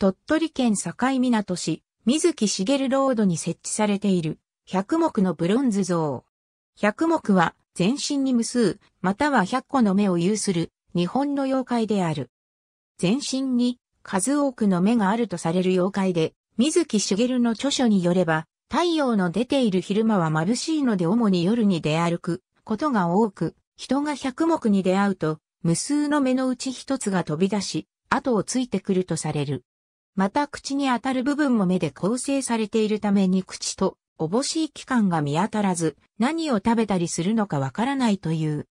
鳥取県境港市、水木しげるロードに設置されている、百目のブロンズ像。百目は、全身に無数、または百個の目を有する、日本の妖怪である。全身に、数多くの目があるとされる妖怪で、水木しげるの著書によれば、太陽の出ている昼間は眩しいので主に夜に出歩くことが多く、人が百目に出会うと、無数の目のうち一つが飛び出し、後をついてくるとされる。また口に当たる部分も目で構成されているために口とおぼしい器官が見当たらず何を食べたりするのかわからないという。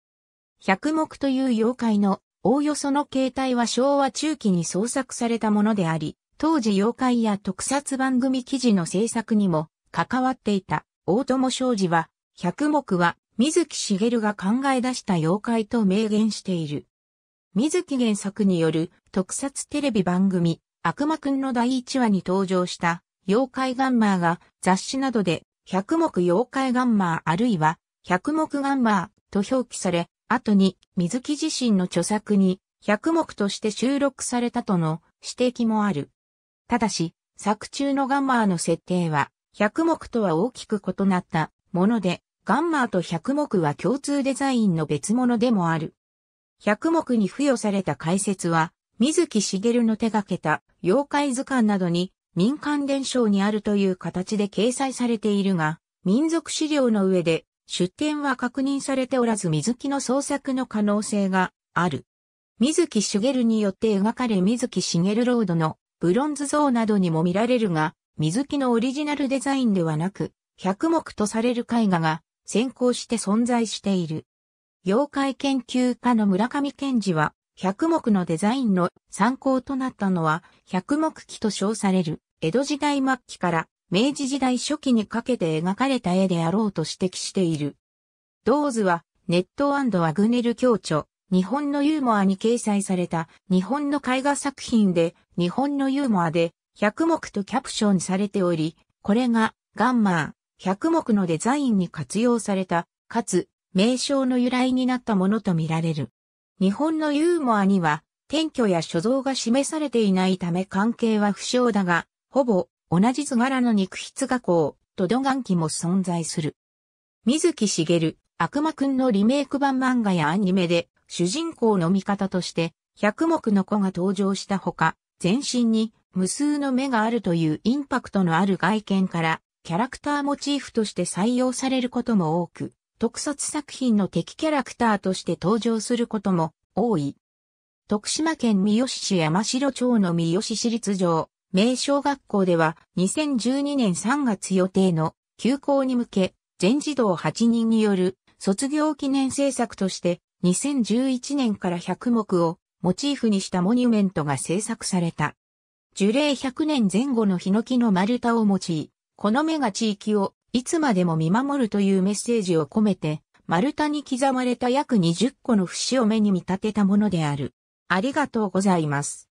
百目という妖怪のおおよその形態は昭和中期に創作されたものであり、当時妖怪や特撮番組記事の制作にも関わっていた大友商事は、百目は水木しげるが考え出した妖怪と明言している。水木原作による特撮テレビ番組悪魔くんの第1話に登場した妖怪ガンマーが雑誌などで百目妖怪ガンマーあるいは百目ガンマーと表記され、後に水木自身の著作に百目として収録されたとの指摘もある。ただし、作中のガンマーの設定は百目とは大きく異なったもので、ガンマーと百目は共通デザインの別物でもある。百目に付与された解説は、水木しげるの手掛けた妖怪図鑑などに民間伝承にあるという形で掲載されているが、民族資料の上で出典は確認されておらず水木の創作の可能性がある。水木しげるによって描かれ水木しげるロードのブロンズ像などにも見られるが、水木のオリジナルデザインではなく、百目とされる絵画が先行して存在している。妖怪研究家の村上健二は、百目のデザインの参考となったのは、百目記と称される、江戸時代末期から明治時代初期にかけて描かれた絵であろうと指摘している。ドーズは、ネットワグネル教著、日本のユーモアに掲載された日本の絵画作品で、日本のユーモアで、百目とキャプションされており、これがガンマー、百目のデザインに活用された、かつ、名称の由来になったものとみられる。日本のユーモアには、転居や所蔵が示されていないため関係は不詳だが、ほぼ同じ図柄の肉筆画工、と土眼器も存在する。水木しげる、悪魔くんのリメイク版漫画やアニメで、主人公の味方として、百目の子が登場したほか、全身に無数の目があるというインパクトのある外見から、キャラクターモチーフとして採用されることも多く、特撮作品の敵キャラクターとして登場することも多い。徳島県三好市山城町の三好市立城、名小学校では2012年3月予定の休校に向け、全児童8人による卒業記念制作として2011年から100目をモチーフにしたモニュメントが制作された。樹齢100年前後のヒノキの丸太を用い、この目が地域をいつまでも見守るというメッセージを込めて、丸太に刻まれた約20個の節を目に見立てたものである。ありがとうございます。